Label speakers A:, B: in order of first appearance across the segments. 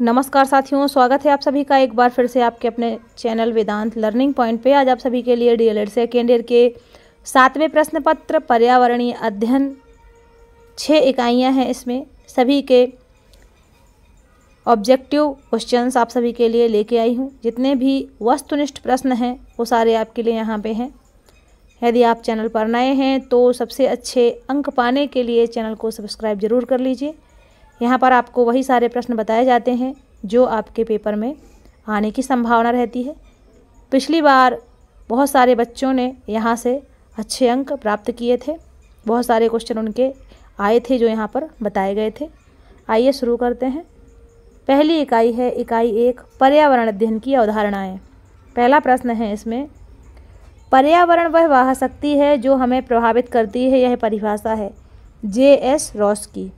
A: नमस्कार साथियों स्वागत है आप सभी का एक बार फिर से आपके अपने चैनल वेदांत लर्निंग पॉइंट पे आज आप सभी के लिए एड सेकेंड ईयर के सातवें प्रश्न पत्र पर्यावरणीय अध्ययन छः इकाइयाँ हैं इसमें सभी के ऑब्जेक्टिव क्वेश्चंस आप सभी के लिए लेके आई हूँ जितने भी वस्तुनिष्ठ प्रश्न हैं वो सारे आपके लिए यहाँ पर हैं यदि आप चैनल पर नए हैं तो सबसे अच्छे अंक पाने के लिए चैनल को सब्सक्राइब जरूर कर लीजिए यहाँ पर आपको वही सारे प्रश्न बताए जाते हैं जो आपके पेपर में आने की संभावना रहती है पिछली बार बहुत सारे बच्चों ने यहाँ से अच्छे अंक प्राप्त किए थे बहुत सारे क्वेश्चन उनके आए थे जो यहाँ पर बताए गए थे आइए शुरू करते हैं पहली इकाई है इकाई एक पर्यावरण अध्ययन की अवधारणाएँ पहला प्रश्न है इसमें पर्यावरण वह वाह शक्ति है जो हमें प्रभावित करती है यह परिभाषा है जे एस रॉस की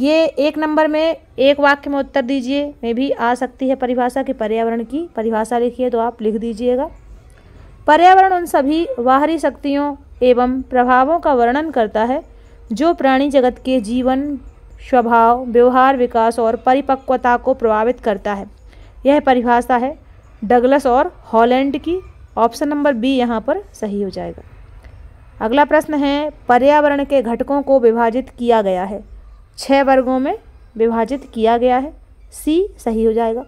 A: ये एक नंबर में एक वाक्य में उत्तर दीजिए में भी आ सकती है परिभाषा कि पर्यावरण की परिभाषा लिखिए तो आप लिख दीजिएगा पर्यावरण उन सभी बाहरी शक्तियों एवं प्रभावों का वर्णन करता है जो प्राणी जगत के जीवन स्वभाव व्यवहार विकास और परिपक्वता को प्रभावित करता है यह परिभाषा है डगलस और हॉलैंड की ऑप्शन नंबर बी यहाँ पर सही हो जाएगा अगला प्रश्न है पर्यावरण के घटकों को विभाजित किया गया है छः वर्गों में विभाजित किया गया है सी सही हो जाएगा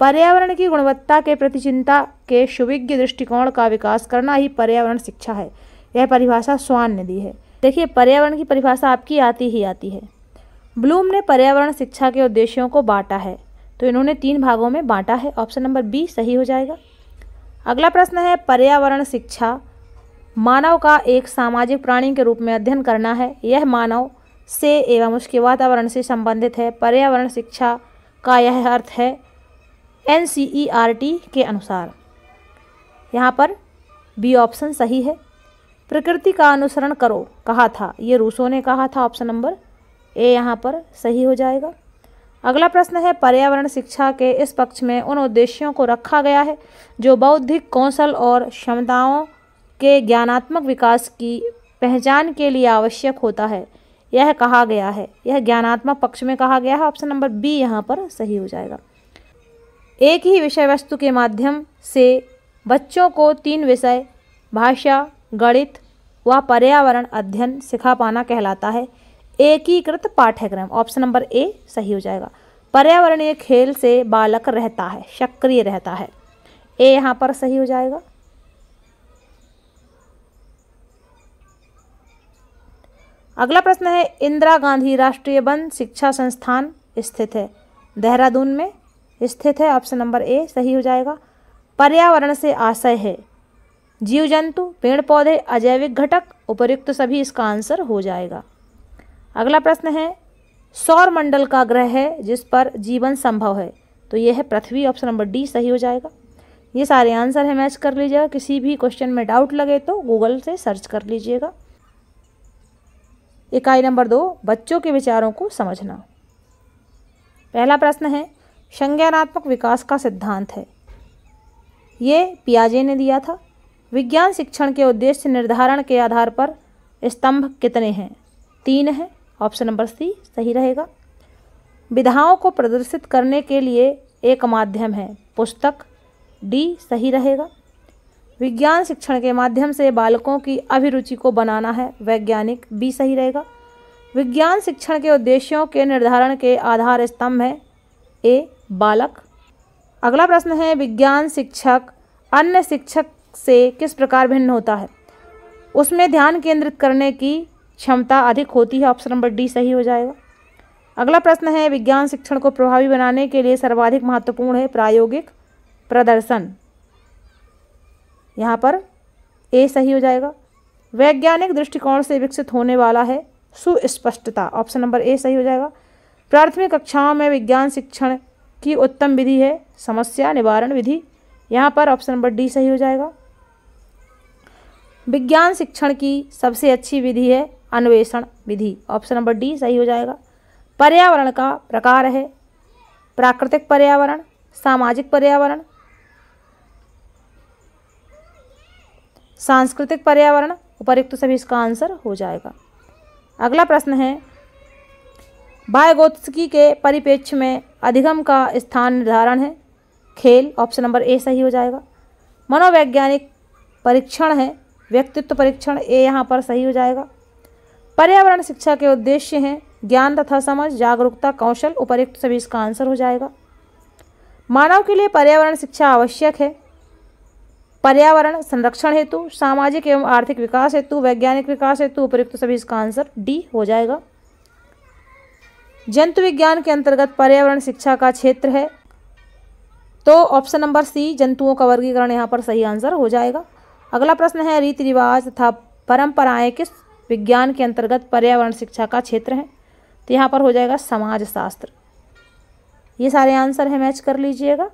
A: पर्यावरण की गुणवत्ता के प्रति चिंता के सुविज्ञ दृष्टिकोण का विकास करना ही पर्यावरण शिक्षा है यह परिभाषा स्वान ने दी है देखिए पर्यावरण की परिभाषा आपकी आती ही आती है ब्लूम ने पर्यावरण शिक्षा के उद्देश्यों को बांटा है तो इन्होंने तीन भागों में बांटा है ऑप्शन नंबर बी सही हो जाएगा अगला प्रश्न है पर्यावरण शिक्षा मानव का एक सामाजिक प्राणी के रूप में अध्ययन करना है यह मानव से एवं उसके वातावरण से संबंधित है पर्यावरण शिक्षा का यह अर्थ है एन e के अनुसार यहाँ पर बी ऑप्शन सही है प्रकृति का अनुसरण करो कहा था ये रूसो ने कहा था ऑप्शन नंबर ए यहाँ पर सही हो जाएगा अगला प्रश्न है पर्यावरण शिक्षा के इस पक्ष में उन उद्देश्यों को रखा गया है जो बौद्धिक कौशल और क्षमताओं के ज्ञानात्मक विकास की पहचान के लिए आवश्यक होता है यह कहा गया है यह ज्ञानात्मक पक्ष में कहा गया है ऑप्शन नंबर बी यहाँ पर सही हो जाएगा एक ही विषय वस्तु के माध्यम से बच्चों को तीन विषय भाषा गणित व पर्यावरण अध्ययन सिखा पाना कहलाता है एकीकृत पाठ्यक्रम ऑप्शन नंबर ए सही हो जाएगा पर्यावरणीय खेल से बालक रहता है सक्रिय रहता है ए यहाँ पर सही हो जाएगा अगला प्रश्न है इंदिरा गांधी राष्ट्रीय वन शिक्षा संस्थान स्थित है देहरादून में स्थित है ऑप्शन नंबर ए सही हो जाएगा पर्यावरण से आशय है जीव जंतु पेड़ पौधे अजैविक घटक उपयुक्त सभी इसका आंसर हो जाएगा अगला प्रश्न है सौर मंडल का ग्रह है जिस पर जीवन संभव है तो यह है पृथ्वी ऑप्शन नंबर डी सही हो जाएगा ये सारे आंसर है मैच कर लीजिएगा किसी भी क्वेश्चन में डाउट लगे तो गूगल से सर्च कर लीजिएगा इकाई नंबर दो बच्चों के विचारों को समझना पहला प्रश्न है संज्ञानात्मक विकास का सिद्धांत है ये पियाजे ने दिया था विज्ञान शिक्षण के उद्देश्य निर्धारण के आधार पर स्तंभ कितने हैं तीन हैं ऑप्शन नंबर सी सही रहेगा विधाओं को प्रदर्शित करने के लिए एक माध्यम है पुस्तक डी सही रहेगा विज्ञान शिक्षण के माध्यम से बालकों की अभिरुचि को बनाना है वैज्ञानिक भी सही रहेगा विज्ञान शिक्षण के उद्देश्यों के निर्धारण के आधार स्तंभ है ए बालक अगला प्रश्न है विज्ञान शिक्षक अन्य शिक्षक से किस प्रकार भिन्न होता है उसमें ध्यान केंद्रित करने की क्षमता अधिक होती है ऑप्शन नंबर डी सही हो जाएगा अगला प्रश्न है विज्ञान शिक्षण को प्रभावी बनाने के लिए सर्वाधिक महत्वपूर्ण है प्रायोगिक प्रदर्शन यहाँ पर ए सही हो जाएगा वैज्ञानिक दृष्टिकोण से विकसित होने वाला है सुस्पष्टता ऑप्शन नंबर ए सही हो जाएगा प्राथमिक कक्षाओं में विज्ञान शिक्षण की उत्तम विधि है समस्या निवारण विधि यहाँ पर ऑप्शन नंबर डी सही हो जाएगा विज्ञान शिक्षण की सबसे अच्छी विधि है अन्वेषण विधि ऑप्शन नंबर डी सही हो जाएगा पर्यावरण का प्रकार है प्राकृतिक पर्यावरण सामाजिक पर्यावरण सांस्कृतिक पर्यावरण उपरुक्त तो सभी इसका आंसर हो जाएगा अगला प्रश्न है बायगोत्सकी के परिपेक्ष में अधिगम का स्थान निर्धारण है खेल ऑप्शन नंबर ए सही हो जाएगा मनोवैज्ञानिक परीक्षण है व्यक्तित्व परीक्षण ए यहाँ पर सही हो जाएगा पर्यावरण शिक्षा के उद्देश्य हैं ज्ञान तथा समझ जागरूकता कौशल उपरुक्त सभी इसका आंसर हो जाएगा मानव के लिए पर्यावरण शिक्षा आवश्यक है पर्यावरण संरक्षण हेतु सामाजिक एवं आर्थिक विकास हेतु वैज्ञानिक विकास हेतु उपयुक्त सभी इसका आंसर डी हो जाएगा जंतु विज्ञान के अंतर्गत पर्यावरण शिक्षा का क्षेत्र है तो ऑप्शन नंबर सी जंतुओं का वर्गीकरण यहाँ पर सही आंसर हो जाएगा अगला प्रश्न है रीति रिवाज तथा परंपराएं किस विज्ञान के अंतर्गत पर्यावरण शिक्षा का क्षेत्र है तो यहाँ पर हो जाएगा समाज शास्त्र ये सारे आंसर है मैच कर लीजिएगा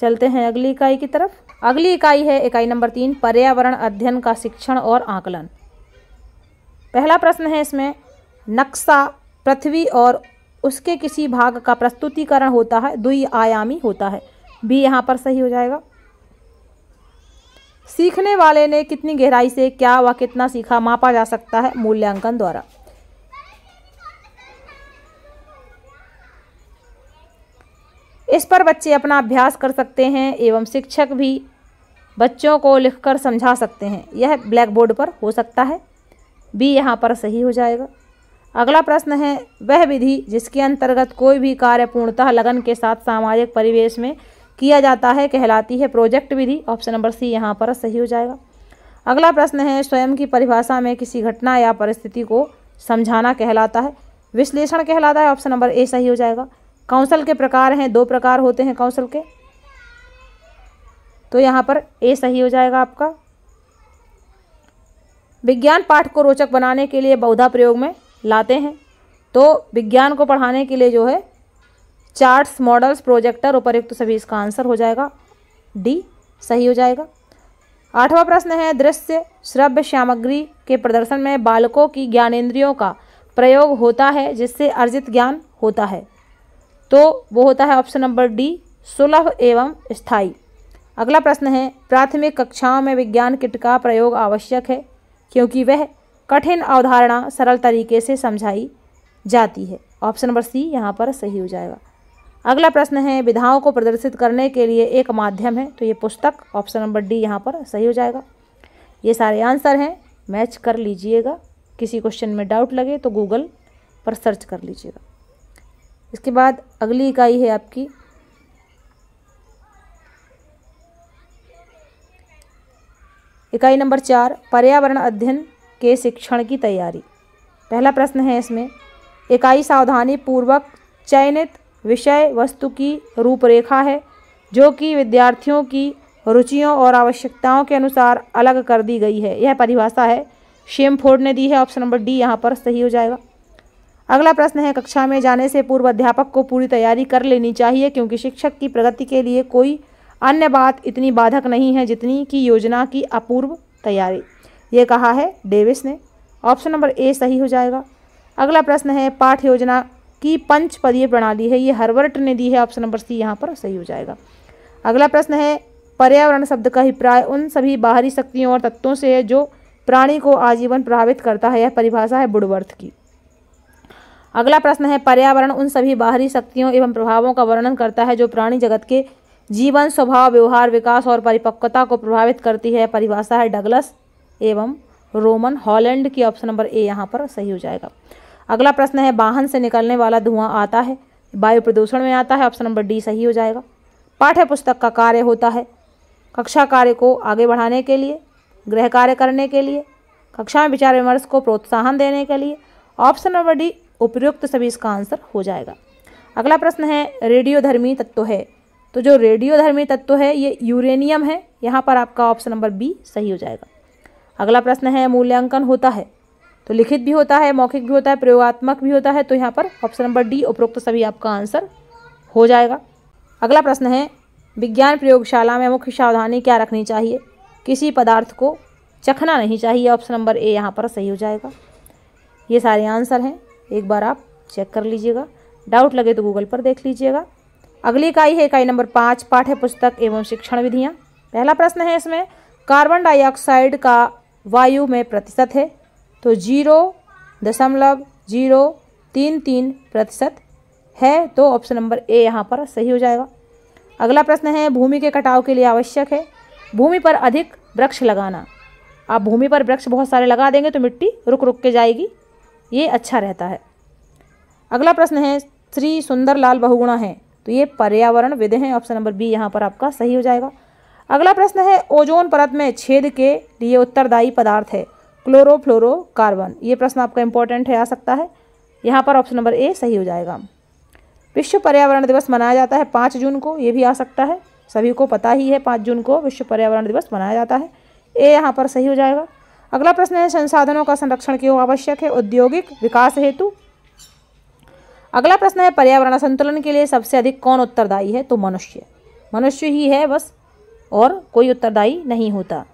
A: चलते हैं अगली इकाई की तरफ अगली इकाई है इकाई नंबर तीन पर्यावरण अध्ययन का शिक्षण और आकलन पहला प्रश्न है इसमें नक्शा पृथ्वी और उसके किसी भाग का प्रस्तुतिकरण होता है द्वि आयामी होता है बी यहाँ पर सही हो जाएगा सीखने वाले ने कितनी गहराई से क्या व कितना सीखा मापा जा सकता है मूल्यांकन द्वारा इस पर बच्चे अपना अभ्यास कर सकते हैं एवं शिक्षक भी बच्चों को लिखकर समझा सकते हैं यह ब्लैक बोर्ड पर हो सकता है बी यहाँ पर सही हो जाएगा अगला प्रश्न है वह विधि जिसके अंतर्गत कोई भी कार्य पूर्णतः लगन के साथ सामाजिक परिवेश में किया जाता है कहलाती है प्रोजेक्ट विधि ऑप्शन नंबर सी यहाँ पर सही हो जाएगा अगला प्रश्न है स्वयं की परिभाषा में किसी घटना या परिस्थिति को समझाना कहलाता है विश्लेषण कहलाता है ऑप्शन नंबर ए सही हो जाएगा कौंसल के प्रकार हैं दो प्रकार होते हैं कौंसल के तो यहाँ पर ए सही हो जाएगा आपका विज्ञान पाठ को रोचक बनाने के लिए बौधा प्रयोग में लाते हैं तो विज्ञान को पढ़ाने के लिए जो है चार्ट्स मॉडल्स प्रोजेक्टर उपरयुक्त तो सभी इसका आंसर हो जाएगा डी सही हो जाएगा आठवां प्रश्न है दृश्य श्रव्य सामग्री के प्रदर्शन में बालकों की ज्ञानेन्द्रियों का प्रयोग होता है जिससे अर्जित ज्ञान होता है तो वो होता है ऑप्शन नंबर डी सुलभ एवं स्थायी अगला प्रश्न है प्राथमिक कक्षाओं में विज्ञान किट का प्रयोग आवश्यक है क्योंकि वह कठिन अवधारणा सरल तरीके से समझाई जाती है ऑप्शन नंबर सी यहाँ पर सही हो जाएगा अगला प्रश्न है विधाओं को प्रदर्शित करने के लिए एक माध्यम है तो ये पुस्तक ऑप्शन नंबर डी यहाँ पर सही हो जाएगा ये सारे आंसर हैं मैच कर लीजिएगा किसी क्वेश्चन में डाउट लगे तो गूगल पर सर्च कर लीजिएगा इसके बाद अगली इकाई है आपकी इकाई नंबर चार पर्यावरण अध्ययन के शिक्षण की तैयारी पहला प्रश्न है इसमें इकाई सावधानी पूर्वक चयनित विषय वस्तु की रूपरेखा है जो कि विद्यार्थियों की रुचियों और आवश्यकताओं के अनुसार अलग कर दी गई है यह परिभाषा है शेम फोर्ड ने दी है ऑप्शन नंबर डी यहाँ पर सही हो जाएगा अगला प्रश्न है कक्षा में जाने से पूर्व अध्यापक को पूरी तैयारी कर लेनी चाहिए क्योंकि शिक्षक की प्रगति के लिए कोई अन्य बात इतनी बाधक नहीं है जितनी कि योजना की अपूर्व तैयारी ये कहा है डेविस ने ऑप्शन नंबर ए सही हो जाएगा अगला प्रश्न है पाठ योजना की पंच पदीय प्रणाली है ये हर्बर्ट ने दी है ऑप्शन नंबर सी यहाँ पर सही हो जाएगा अगला प्रश्न है पर्यावरण शब्द का अभिप्राय उन सभी बाहरी शक्तियों और तत्वों से है जो प्राणी को आजीवन प्रभावित करता है यह परिभाषा है बुडवर्थ की अगला प्रश्न है पर्यावरण उन सभी बाहरी शक्तियों एवं प्रभावों का वर्णन करता है जो प्राणी जगत के जीवन स्वभाव व्यवहार विकास और परिपक्वता को प्रभावित करती है परिभाषा है डगलस एवं रोमन हॉलैंड की ऑप्शन नंबर ए यहाँ पर सही हो जाएगा अगला प्रश्न है वाहन से निकलने वाला धुआं आता है वायु प्रदूषण में आता है ऑप्शन नंबर डी सही हो जाएगा पाठ्य पुस्तक का कार्य होता है कक्षा कार्य को आगे बढ़ाने के लिए गृह कार्य करने के लिए कक्षा में विचार विमर्श को प्रोत्साहन देने के लिए ऑप्शन नंबर डी उपयुक्त सभी इसका आंसर हो जाएगा अगला प्रश्न है रेडियोधर्मी तत्व है तो जो रेडियोधर्मी तत्व है ये यूरेनियम है यहाँ पर आपका ऑप्शन नंबर बी सही हो जाएगा अगला प्रश्न है मूल्यांकन होता है तो लिखित भी होता है मौखिक भी होता है प्रयोगात्मक भी होता है तो यहाँ पर ऑप्शन नंबर डी उपरोक्त सभी आपका आंसर हो जाएगा अगला प्रश्न है विज्ञान प्रयोगशाला में मुख्य सावधानी क्या रखनी चाहिए किसी पदार्थ को चखना नहीं चाहिए ऑप्शन नंबर ए यहाँ पर सही हो जाएगा ये सारे आंसर हैं एक बार आप चेक कर लीजिएगा डाउट लगे तो गूगल पर देख लीजिएगा अगली इकाई है इकाई नंबर पाँच पाठ्य पुस्तक एवं शिक्षण विधियाँ पहला प्रश्न है इसमें कार्बन डाइऑक्साइड का वायु में प्रतिशत है तो जीरो दशमलव जीरो तीन तीन प्रतिशत है तो ऑप्शन नंबर ए यहाँ पर सही हो जाएगा अगला प्रश्न है भूमि के कटाव के लिए आवश्यक है भूमि पर अधिक वृक्ष लगाना आप भूमि पर वृक्ष बहुत सारे लगा देंगे तो मिट्टी रुक रुक के जाएगी ये अच्छा रहता है अगला प्रश्न है श्री सुंदरलाल बहुगुणा है तो ये पर्यावरण विद हैं ऑप्शन नंबर बी यहाँ पर आपका सही हो जाएगा अगला प्रश्न है ओजोन परत में छेद के लिए उत्तरदायी पदार्थ है क्लोरोफ्लोरोकार्बन ये प्रश्न आपका इंपॉर्टेंट है आ सकता है यहाँ पर ऑप्शन नंबर ए सही हो जाएगा विश्व पर्यावरण दिवस मनाया जाता है पाँच जून को ये भी आ सकता है सभी को पता ही है पाँच जून को विश्व पर्यावरण दिवस मनाया जाता है ए यहाँ पर सही हो जाएगा अगला प्रश्न है संसाधनों का संरक्षण क्यों आवश्यक है औद्योगिक विकास हेतु अगला प्रश्न है पर्यावरण संतुलन के लिए सबसे अधिक कौन उत्तरदायी है तो मनुष्य मनुष्य ही है बस और कोई उत्तरदायी नहीं होता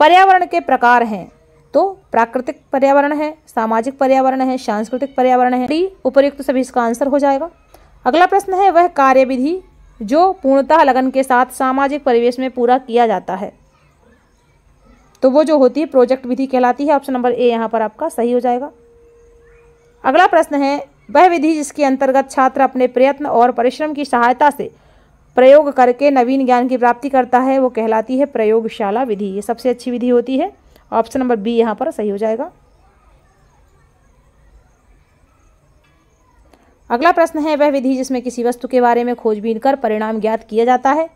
A: पर्यावरण के प्रकार हैं तो प्राकृतिक पर्यावरण है सामाजिक पर्यावरण है सांस्कृतिक पर्यावरण है उपयुक्त सभी इसका आंसर हो जाएगा अगला प्रश्न है वह कार्यविधि जो पूर्णतः लगन के साथ सामाजिक परिवेश में पूरा किया जाता है तो वो जो होती है प्रोजेक्ट विधि कहलाती है ऑप्शन नंबर ए यहाँ पर आपका सही हो जाएगा अगला प्रश्न है वह विधि जिसके अंतर्गत छात्र अपने प्रयत्न और परिश्रम की सहायता से प्रयोग करके नवीन ज्ञान की प्राप्ति करता है वो कहलाती है प्रयोगशाला विधि ये सबसे अच्छी विधि होती है ऑप्शन नंबर बी यहाँ पर सही हो जाएगा अगला प्रश्न है वह विधि जिसमें किसी वस्तु के बारे में खोजबीन कर परिणाम ज्ञात किया जाता है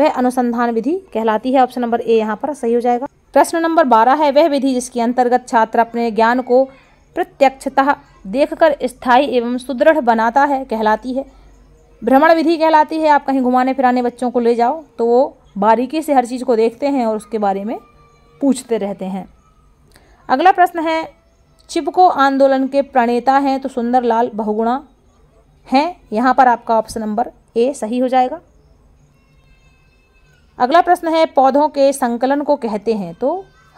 A: वह अनुसंधान विधि कहलाती है ऑप्शन नंबर ए यहाँ पर सही हो जाएगा प्रश्न नंबर बारह है वह विधि जिसके अंतर्गत छात्र अपने ज्ञान को प्रत्यक्षतः देखकर स्थायी एवं सुदृढ़ बनाता है कहलाती है भ्रमण विधि कहलाती है आप कहीं घुमाने फिराने बच्चों को ले जाओ तो वो बारीकी से हर चीज़ को देखते हैं और उसके बारे में पूछते रहते हैं अगला प्रश्न है चिपको आंदोलन के प्रणेता हैं तो सुंदरलाल बहुगुणा हैं यहाँ पर आपका ऑप्शन नंबर ए सही हो जाएगा अगला प्रश्न है पौधों के संकलन को कहते हैं तो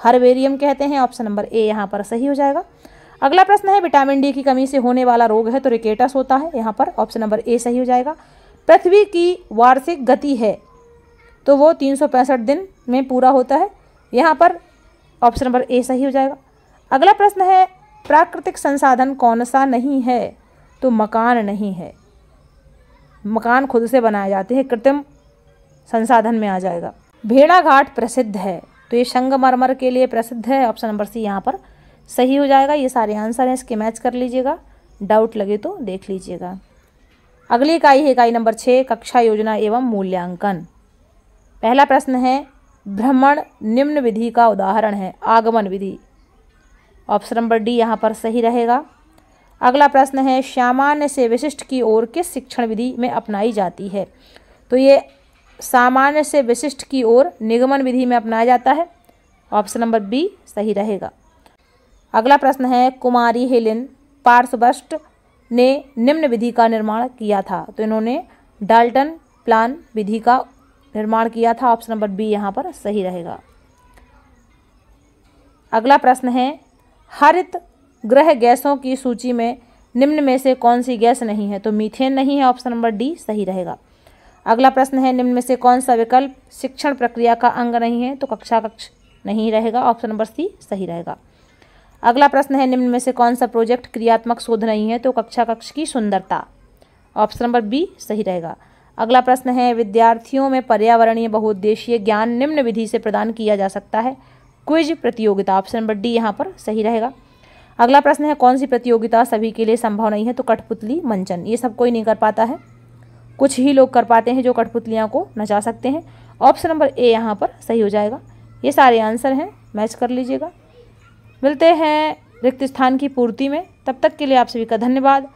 A: हरबेरियम कहते हैं ऑप्शन नंबर ए यहाँ पर सही हो जाएगा अगला प्रश्न है विटामिन डी की कमी से होने वाला रोग है तो रिकेटस होता है यहाँ पर ऑप्शन नंबर ए सही हो जाएगा पृथ्वी की वार्षिक गति है तो वो तीन दिन में पूरा होता है यहाँ पर ऑप्शन नंबर ए सही हो जाएगा अगला प्रश्न है प्राकृतिक संसाधन कौन सा नहीं है तो मकान नहीं है मकान खुद से बनाए जाते हैं कृत्रिम संसाधन में आ जाएगा भेड़ाघाट प्रसिद्ध है तो ये संगमरमर के लिए प्रसिद्ध है ऑप्शन नंबर सी यहाँ पर सही हो जाएगा ये सारे आंसर हैं इसके मैच कर लीजिएगा डाउट लगे तो देख लीजिएगा अगली इकाई है इकाई नंबर छः कक्षा योजना एवं मूल्यांकन पहला प्रश्न है भ्रमण निम्न विधि का उदाहरण है आगमन विधि ऑप्शन नंबर डी यहाँ पर सही रहेगा अगला प्रश्न है सामान्य से विशिष्ट की ओर किस शिक्षण विधि में अपनाई जाती है तो ये सामान्य से विशिष्ट की ओर निगमन विधि में अपनाया जाता है ऑप्शन नंबर बी सही रहेगा अगला प्रश्न है कुमारी हेलिन पार्सबस्ट ने निम्न विधि का निर्माण किया था तो इन्होंने डाल्टन प्लान विधि का निर्माण किया था ऑप्शन नंबर बी यहाँ पर सही रहेगा अगला प्रश्न है हरित ग्रह गैसों की सूची में निम्न में से कौन सी गैस नहीं है तो मीथेन नहीं है ऑप्शन नंबर डी सही रहेगा अगला प्रश्न है निम्न में से कौन सा विकल्प शिक्षण प्रक्रिया का अंग नहीं है तो कक्षा कक्ष नहीं रहेगा ऑप्शन नंबर सी सही रहेगा अगला प्रश्न है निम्न में से कौन सा प्रोजेक्ट क्रियात्मक शोध नहीं है तो कक्षा कक्ष की सुंदरता ऑप्शन नंबर बी सही रहेगा अगला प्रश्न है विद्यार्थियों में पर्यावरणीय बहुउद्देशीय ज्ञान निम्न विधि से प्रदान किया जा सकता है क्विज प्रतियोगिता ऑप्शन नंबर डी यहाँ पर सही रहेगा अगला प्रश्न है कौन सी प्रतियोगिता सभी के लिए संभव नहीं है तो कठपुतली मंचन ये सब कोई नहीं कर पाता है कुछ ही लोग कर पाते हैं जो कठपुतलियाँ को नचा सकते हैं ऑप्शन नंबर ए यहाँ पर सही हो जाएगा ये सारे आंसर हैं मैच कर लीजिएगा मिलते हैं रिक्त स्थान की पूर्ति में तब तक के लिए आप सभी का धन्यवाद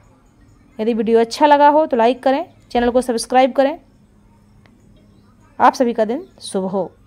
A: यदि वीडियो अच्छा लगा हो तो लाइक करें चैनल को सब्सक्राइब करें आप सभी का दिन शुभ हो